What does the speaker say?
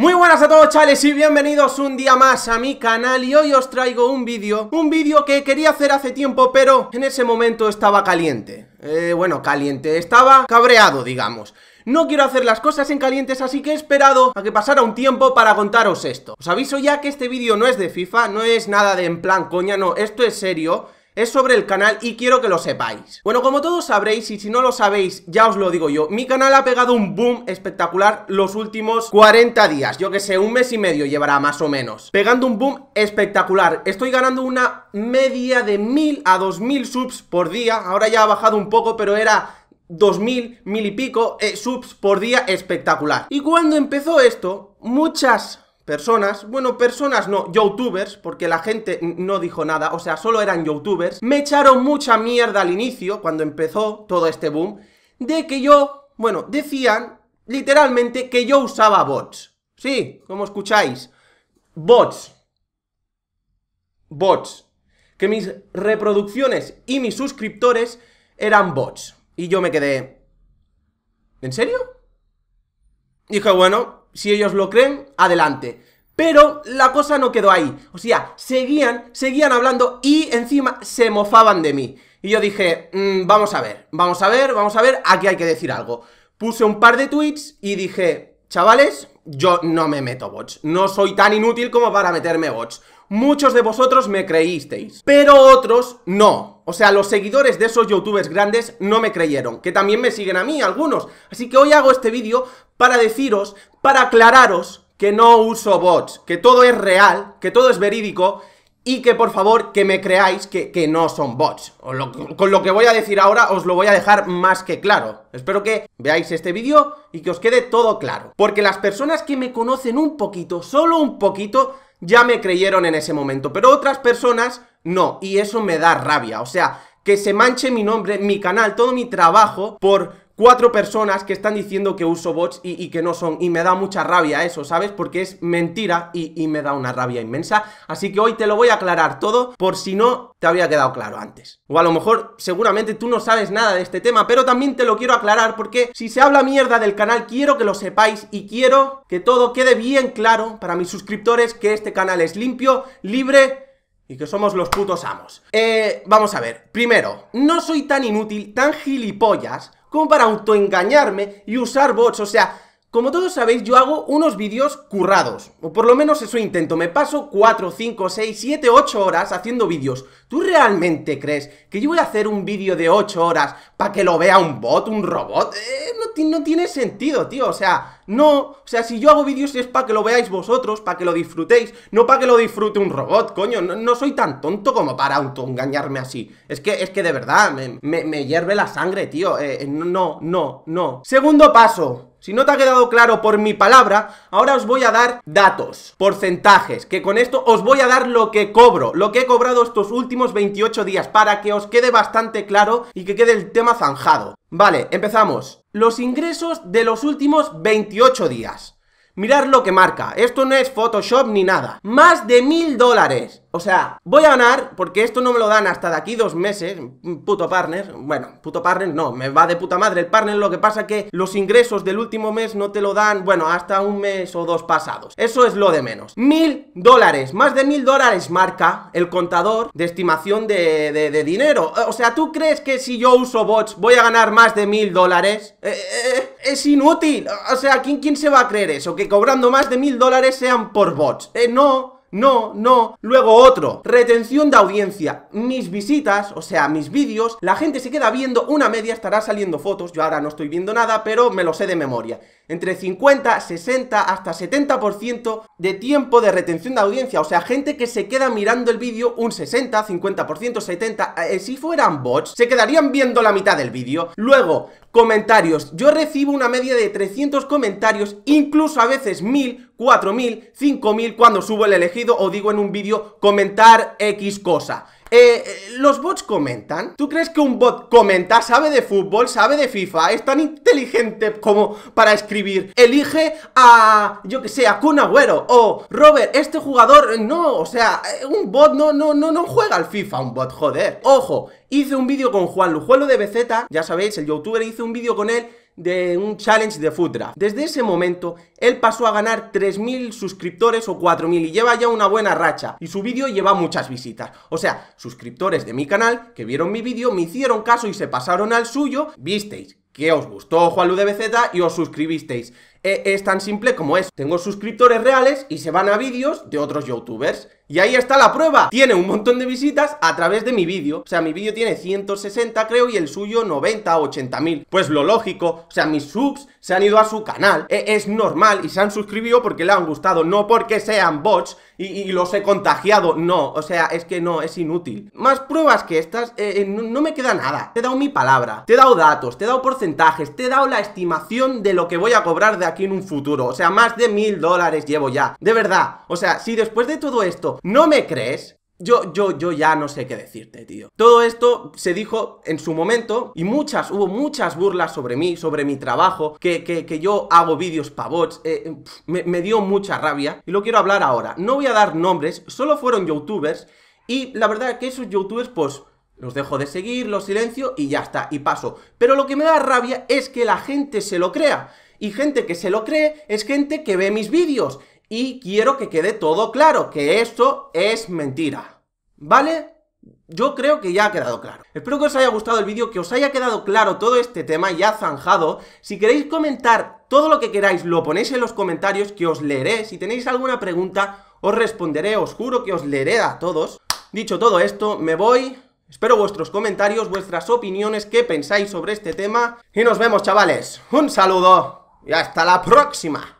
Muy buenas a todos chales y bienvenidos un día más a mi canal y hoy os traigo un vídeo, un vídeo que quería hacer hace tiempo pero en ese momento estaba caliente, eh, bueno caliente, estaba cabreado digamos no quiero hacer las cosas en calientes, así que he esperado a que pasara un tiempo para contaros esto. Os aviso ya que este vídeo no es de FIFA, no es nada de en plan coña, no, esto es serio es sobre el canal y quiero que lo sepáis. Bueno, como todos sabréis, y si no lo sabéis, ya os lo digo yo, mi canal ha pegado un boom espectacular los últimos 40 días, yo que sé, un mes y medio llevará más o menos. Pegando un boom espectacular, estoy ganando una media de 1000 a 2000 subs por día, ahora ya ha bajado un poco, pero era 2000, mil y pico eh, subs por día espectacular. Y cuando empezó esto, muchas personas, bueno, personas no, youtubers, porque la gente no dijo nada, o sea, solo eran youtubers, me echaron mucha mierda al inicio, cuando empezó todo este boom, de que yo, bueno, decían literalmente que yo usaba bots. Sí, como escucháis, bots. Bots. Que mis reproducciones y mis suscriptores eran bots. Y yo me quedé... ¿En serio? Dije, bueno, si ellos lo creen, adelante. Pero la cosa no quedó ahí. O sea, seguían, seguían hablando y encima se mofaban de mí. Y yo dije, mm, vamos a ver, vamos a ver, vamos a ver, aquí hay que decir algo. Puse un par de tweets y dije, chavales, yo no me meto bots. No soy tan inútil como para meterme bots. Muchos de vosotros me creísteis, pero otros no. O sea, los seguidores de esos youtubers grandes no me creyeron, que también me siguen a mí algunos. Así que hoy hago este vídeo para deciros, para aclararos que no uso bots, que todo es real, que todo es verídico y que por favor que me creáis que, no son bots. con lo que voy a decir ahora os lo voy a dejar más que claro. Espero que veáis este vídeo y que os quede todo claro. Porque las personas que me conocen un poquito, solo un poquito, ya me creyeron en ese momento. Pero otras personas no. Y eso me da rabia. O sea, que se manche mi nombre, mi canal, todo mi trabajo por cuatro personas que están diciendo que uso bots y, que no son. Y me da mucha rabia eso, ¿sabes? Porque es mentira y, y, me da una rabia inmensa. Así que hoy te lo voy a aclarar todo por si no te había quedado claro antes. O a lo mejor seguramente tú no sabes nada de este tema, pero también te lo quiero aclarar porque si se habla mierda del canal quiero que lo sepáis y quiero que todo quede bien claro para mis suscriptores que este canal es limpio, libre y que somos los putos amos. Eh, vamos a ver. Primero, no soy tan inútil, tan gilipollas como para autoengañarme y usar bots. O sea, como todos sabéis, yo hago unos vídeos currados, o por lo menos eso intento, me paso 4, 5, 6, 7, 8 horas haciendo vídeos. ¿Tú realmente crees que yo voy a hacer un vídeo de 8 horas para que lo vea un bot, un robot? Eh, no, tiene sentido, tío, o sea, no, o sea, si yo hago vídeos es para que lo veáis vosotros, para que lo disfrutéis, no para que lo disfrute un robot, coño, no, soy tan tonto como para autoengañarme así. Es que, es que de verdad, me, hierve la sangre, tío, eh, eh, no, no, no. Segundo paso, si no te ha quedado claro por mi palabra, ahora os voy a dar datos, porcentajes, que con esto os voy a dar lo que cobro, lo que he cobrado estos últimos 28 días, para que os quede bastante claro y que quede el tema zanjado. Vale, empezamos. Los ingresos de los últimos 28 días. Mirad lo que marca, esto no es Photoshop ni nada. Más de mil dólares. O sea, voy a ganar, porque esto no me lo dan hasta de aquí dos meses, puto partner, bueno, puto partner no, me va de puta madre el partner, lo que pasa que los ingresos del último mes no te lo dan, bueno, hasta un mes o dos pasados, eso es lo de menos. Mil dólares, más de mil dólares marca el contador de estimación de, de, dinero, o sea, ¿tú crees que si yo uso bots voy a ganar más de mil dólares? Eh, eh, eh, es inútil, o sea, ¿quién, ¿quién se va a creer eso? Que cobrando más de mil dólares sean por bots, eh, no no, no. Luego otro, retención de audiencia. Mis visitas, o sea, mis vídeos, la gente se queda viendo una media, estará saliendo fotos, yo ahora no estoy viendo nada, pero me lo sé de memoria. Entre 50, 60, hasta 70% de tiempo de retención de audiencia, o sea, gente que se queda mirando el vídeo un 60, 50%, 70%, si fueran bots, se quedarían viendo la mitad del vídeo. Luego, comentarios. Yo recibo una media de 300 comentarios, incluso a veces 1000, 4000, 5000 cuando subo el elegido o digo en un vídeo comentar X cosa. Eh, eh, ¿Los bots comentan? ¿Tú crees que un bot comenta, sabe de fútbol, sabe de FIFA, es tan inteligente como para escribir? Elige a, yo que sé, a Kun Agüero o Robert, este jugador, no, o sea, eh, un bot no, no, no, no juega al FIFA, un bot, joder. Ojo, hice un vídeo con Juan Lujuelo de BZ, ya sabéis, el youtuber hizo un vídeo con él de un challenge de futra. Desde ese momento, él pasó a ganar 3.000 suscriptores o 4.000 y lleva ya una buena racha. Y su vídeo lleva muchas visitas. O sea, suscriptores de mi canal que vieron mi vídeo, me hicieron caso y se pasaron al suyo, visteis que os gustó Juanlu de BZ y os suscribisteis. Eh, es tan simple como es. Tengo suscriptores reales y se van a vídeos de otros youtubers. Y ahí está la prueba. Tiene un montón de visitas a través de mi vídeo. O sea, mi vídeo tiene 160 creo y el suyo 90, 80 mil. Pues lo lógico. O sea, mis subs se han ido a su canal. Eh, es normal y se han suscribido porque le han gustado, no porque sean bots y, los he contagiado. No, o sea, es que no, es inútil. Más pruebas que estas, eh, no, no me queda nada. Te he dado mi palabra, te he dado datos, te he dado porcentajes, te he dado la estimación de lo que voy a cobrar de aquí en un futuro O sea, más de mil dólares llevo ya De verdad, o sea, si después de todo esto no me crees yo, yo, yo ya no sé qué decirte, tío. Todo esto se dijo en su momento y muchas, hubo muchas burlas sobre mí, sobre mi trabajo, que, yo hago vídeos para bots, eh, eh, me dio mucha rabia y lo quiero hablar ahora. No voy a dar nombres, solo fueron youtubers y la verdad que esos youtubers, pues, los dejo de seguir, los silencio y ya está, y paso. Pero lo que me da rabia es que la gente se lo crea y gente que se lo cree es gente que ve mis vídeos. Y quiero que quede todo claro, que esto es mentira. ¿Vale? Yo creo que ya ha quedado claro. Espero que os haya gustado el vídeo, que os haya quedado claro todo este tema ya zanjado. Si queréis comentar todo lo que queráis, lo ponéis en los comentarios, que os leeré. Si tenéis alguna pregunta, os responderé, os juro que os leeré a todos. Dicho todo esto, me voy. Espero vuestros comentarios, vuestras opiniones, qué pensáis sobre este tema. Y nos vemos, chavales. Un saludo. Y hasta la próxima.